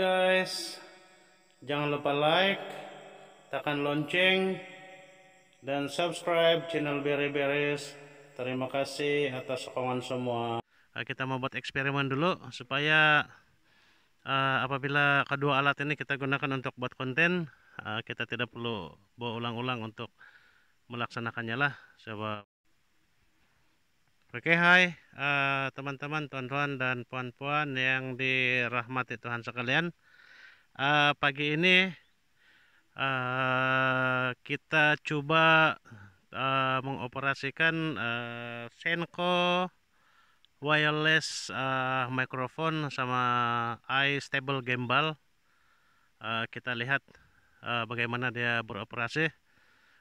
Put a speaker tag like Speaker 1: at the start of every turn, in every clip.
Speaker 1: guys jangan lupa like tekan lonceng dan subscribe channel beri Beres. terima kasih atas sokongan semua eh, kita mau buat eksperimen dulu supaya uh, apabila kedua alat ini kita gunakan untuk buat konten uh, kita tidak perlu ulang ulang untuk melaksanakannya lah sebab Oke, hai eh, teman-teman, uh, tuan-tuan dan puan-puan yang dirahmati Tuhan sekalian. Uh, pagi ini uh, kita coba uh, mengoperasikan uh, Senko wireless uh, microphone sama i stable gimbal. Uh, kita lihat uh, bagaimana dia beroperasi.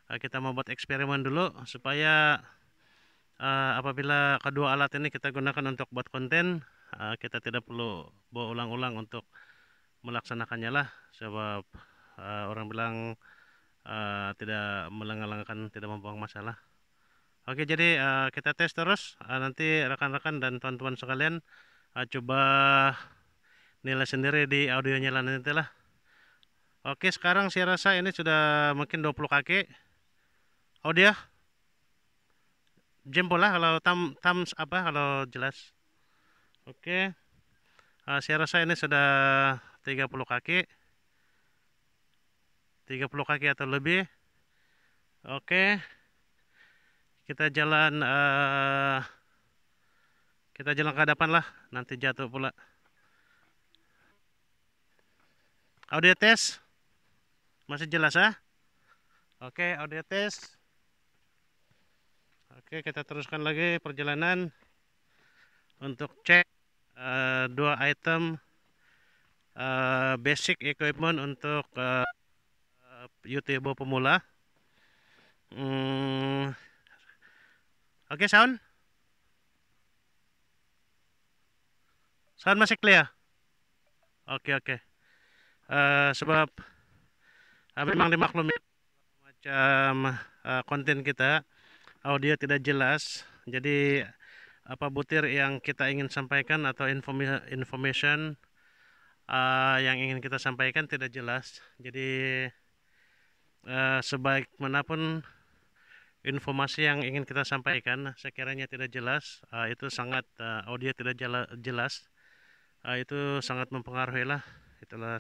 Speaker 1: Uh, kita mau buat eksperimen dulu supaya uh, apabila kedua alat ini kita gunakan untuk buat konten uh, kita tidak perlu berulang-ulang ulang untuk melaksanakannya lah sebab uh, orang bilang uh, tidak melengah tidak membuang masalah Oke jadi uh, kita tes terus uh, nanti rekan-rekan dan tuan-tuan sekalian uh, coba nilai sendiri di audionya lah nanti lah Oke sekarang saya rasa ini sudah mungkin 20 kaki audio jempol lah kalau tam thumbs apa kalau jelas oke okay. uh, eh, saya rasa ini sudah 30 kaki 30 kaki atau lebih oke okay. kita jalan uh, kita jalan ke hadapan lah nanti jatuh pula audio test masih jelas ya? oke okay, audio test Oke, kita teruskan lagi perjalanan untuk cek uh, dua item uh, basic equipment untuk uh, YouTube pemula. Hmm. Oke, okay, sound. Sound masih clear. Oke, oke. Uh, sebab uh, memang dimaklumi macam uh, konten kita audio tidak jelas jadi apa butir yang kita ingin sampaikan atau information uh, yang ingin kita sampaikan tidak jelas jadi uh, sebaik manapun informasi yang ingin kita sampaikan sekiranya tidak jelas uh, itu sangat uh, audio tidak jelas uh, itu sangat mempengaruhi lah itulah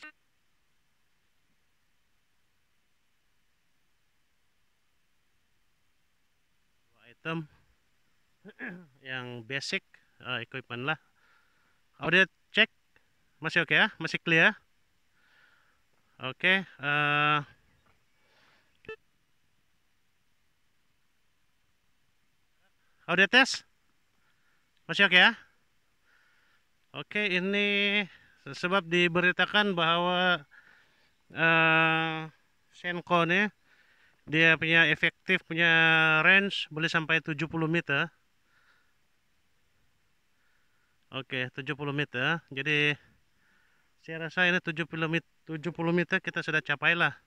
Speaker 1: item yang basic uh, equipment lah audio check masih oke okay ya masih clear ya? oke okay, eh, uh, audio test masih oke okay ya oke okay, ini sebab diberitakan bahwa uh, eh, Senko nih ya, dia punya efektif punya range boleh sampai 70 meter oke 70 meter jadi saya rasa ini 70 meter, 70 meter kita sudah capai lah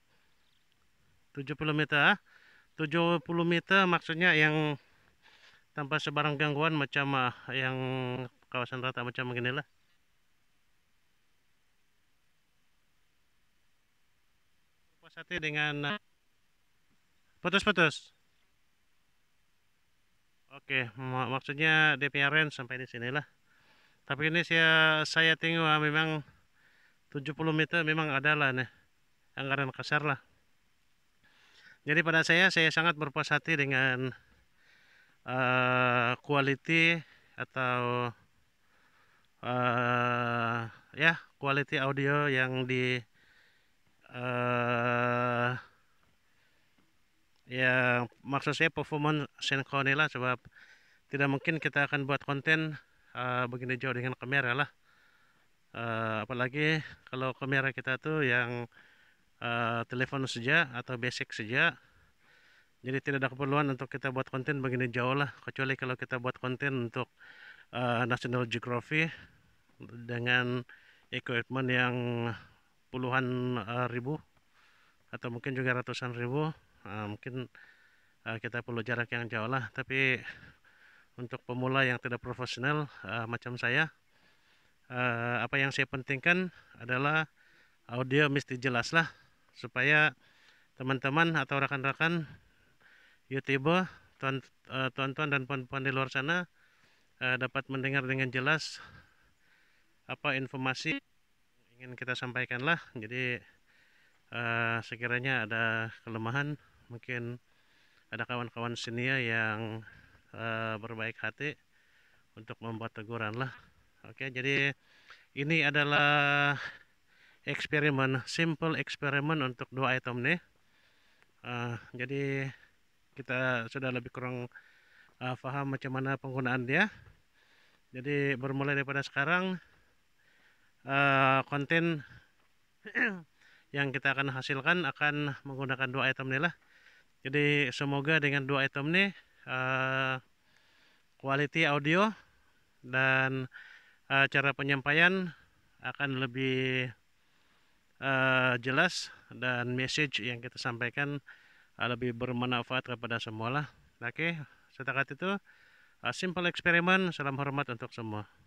Speaker 1: 70 meter 70 ah. meter maksudnya yang tanpa sebarang gangguan macam ah, yang kawasan rata macam begini lah dengan ah, Putus-putus. Oke, mak maksudnya DP range sampai di sinilah. Tapi ini saya saya tengok ah, memang 70 meter memang adalah nih anggaran kasar lah. Jadi pada saya saya sangat berpuas hati dengan uh, quality atau uh, ya quality audio yang di uh, ya maksud saya performance synchronilah sebab tidak mungkin kita akan buat konten uh, begini jauh dengan kamera lah uh, apalagi kalau kamera kita tuh yang uh, telepon saja atau basic saja jadi tidak ada keperluan untuk kita buat konten begini jauh lah kecuali kalau kita buat konten untuk uh, National Geography dengan equipment yang puluhan uh, ribu atau mungkin juga ratusan ribu uh, mungkin uh, kita perlu jarak yang jauh lah tapi untuk pemula yang tidak profesional uh, macam saya uh, apa yang saya pentingkan adalah audio mesti jelas lah supaya teman-teman atau rekan-rekan youtuber tuan-tuan dan puan-puan di luar sana uh, dapat mendengar dengan jelas apa informasi ingin kita sampaikan lah jadi uh, sekiranya ada kelemahan mungkin ada kawan-kawan ya yang uh, berbaik hati untuk membuat teguran lah oke jadi ini adalah eksperimen simple eksperimen untuk dua item nih uh, jadi kita sudah lebih kurang uh, paham macam mana penggunaan dia jadi bermulai daripada sekarang uh, konten yang kita akan hasilkan akan menggunakan dua item lah jadi semoga dengan dua item ini uh, eh, audio dan uh, cara penyampaian akan lebih uh, jelas dan message yang kita sampaikan uh, lebih bermanfaat kepada semua lah oke okay, setakat itu uh, simple eksperimen salam hormat untuk semua